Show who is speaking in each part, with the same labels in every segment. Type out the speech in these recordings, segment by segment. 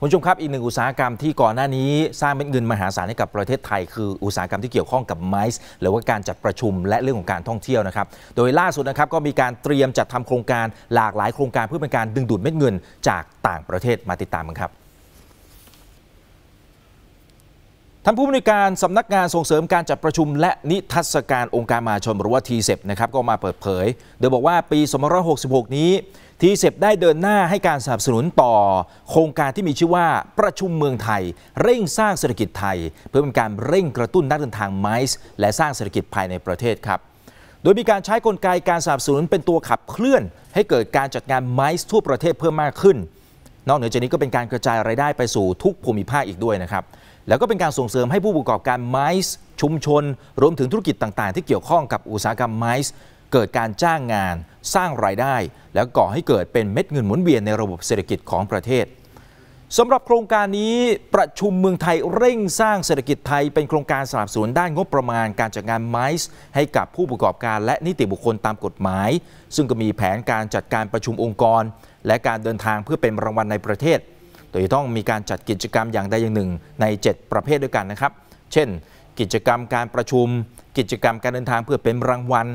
Speaker 1: คุณผู้ชมครับอีกหนึ่งอุตสาหกรรมที่ก่อนหน้านี้ สร้างเป็นเงินมหาศาลให้กับประเทศไทย คืออุตสาหกรรมที่เกี่ยวข้องกับไมซ์หรือว่าการจัดประชุมและเรื่องของการท่องเที่ยวนะครับ โดยล่าสุดนะครับก็มีการเตรียมจัดทำโครงการ หลากหลายโครงการเพื่อเป็นการดึงดูดเม็ดเงิน จากต่างประเทศมาติดตามกันครับท่านผู้บริการสำนักงานส่งเสริมการจัดประชุมและนิทรรศการองค์การมหาชนหรือว่าทีเซนะครับก็มาเปิดเผยโดยบอกว่าปี2566 นี้ทีเซได้เดินหน้าให้การสนับสนุนต่อโครงการที่มีชื่อว่าประชุมเมืองไทย เร่งสร้างเศรษฐกิจไทยเพื่อเป็นการเร่งกระตุ้นนักเดินทางไมซ์และสร้างเศรษฐกิจภายในประเทศครับโดยมีการใช้กลไกการสนับสนุนเป็นตัวขับเคลื่อน ให้เกิดการจัดงานไมซ์ทั่วประเทศเพิ่มมากขึ้น นอกเหนือจากนี้ก็เป็นการกระจายรายได้ไปสู่ทุกภูมิภาคอีกด้วยนะครับแล้วก็เป็นการส่งเสริมให้ผู้ประกอบการไม้ชุมชน รวมถึงธุรกิจต่างๆ ที่เกี่ยวข้องกับอุตสาหกรรมไม้เกิดการจ้างงาน สร้างรายได้ แล้วก่อให้เกิดเป็นเม็ดเงินหมุนเวียนในระบบเศรษฐกิจของประเทศสำหรับโครงการนี้ประชุมเมืองไทยเร่งสร้างเศรษฐกิจไทย เป็นโครงการสนับสนุนด้านงบประมาณการจัดงานไม้ให้กับผู้ประกอบการและนิติบุคคลตามกฎหมาย ซึ่งก็มีแผนการจัดการประชุมองค์กร และการเดินทางเพื่อเป็นรางวัลในประเทศดยต้องมีการจัดกิจกรรมอย่างใดอย่างหนึ่งใน 7 ประเภทด้วยกันนะครับ เช่นกิจกรรมการประชุม กิจกรรมการเดินทางเพื่อเป็นรางวัล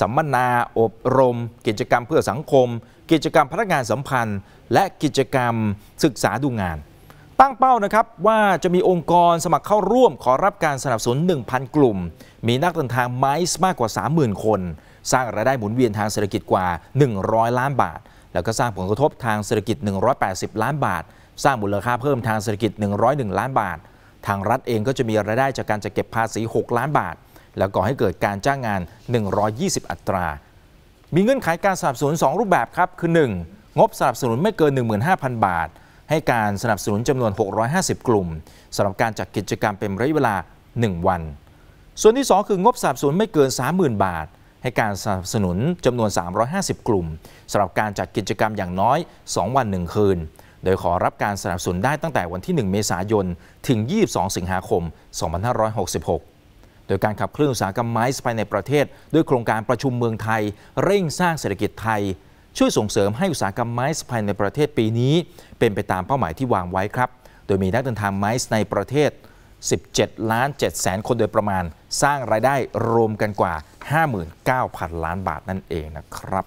Speaker 1: สัมมนาอบรม กิจกรรมเพื่อสังคม กิจกรรมพนักงานสัมพันธ์ และกิจกรรมศึกษาดูงาน ตั้งเป้านะครับว่าจะมีองค์กรสมัครเข้าร่วมขอรับการสนับสนุน1,000 กลุ่ม มีนักเดินทางไมซ์มากกว่า 30,000 คน สร้างรายได้หมุนเวียนทางเศรษฐกิจกว่า 100 ล้านบาท แล้วก็สร้างผลกระทบทางเศรษฐกิจ 180 ล้านบาทสร้างมูลค่าเพิ่มทางเศรษฐกิจ 101 ล้านบาท ทางรัฐเองก็จะมีรายได้จากการจัดเก็บภาษี 6 ล้านบาท แล้วก่อให้เกิดการจ้างงาน 120 อัตรา มีเงื่อนไขการสนับสนุน 2 รูปแบบครับ คือ 1. งบสนับสนุนไม่เกิน 15,000 บาท ให้การสนับสนุนจำนวน 650 กลุ่มสำหรับการจัดกกิจกรรมเป็นระยะเวลา 1 วัน ส่วนที่ 2 คืองบสนับสนุนไม่เกิน 30,000 บาท ให้การสนับสนุนจำนวน 350 กลุ่มสำหรับการจัดกิจกรรมอย่างน้อย2วัน1คืนโดยขอรับการสนับสนุนได้ตั้งแต่วันที่ 1 เมษายน ถึง 22 สิงหาคม 2566 โดยการขับเคลื่อนอุตสาหกรรมไม้ภายในประเทศ ด้วยโครงการประชุมเมืองไทยเร่งสร้างเศรษฐกิจไทย ช่วยส่งเสริมให้อุตสาหกรรมไม้ภายในประเทศปีนี้ เป็นไปตามเป้าหมายที่วางไว้ครับโดยมีนักเดินทางไม้ในประเทศ 17 ล้าน7แสนคนโดยประมาณ สร้างรายได้รวมกันกว่า 59,000 ล้านบาทนั่นเองนะครับ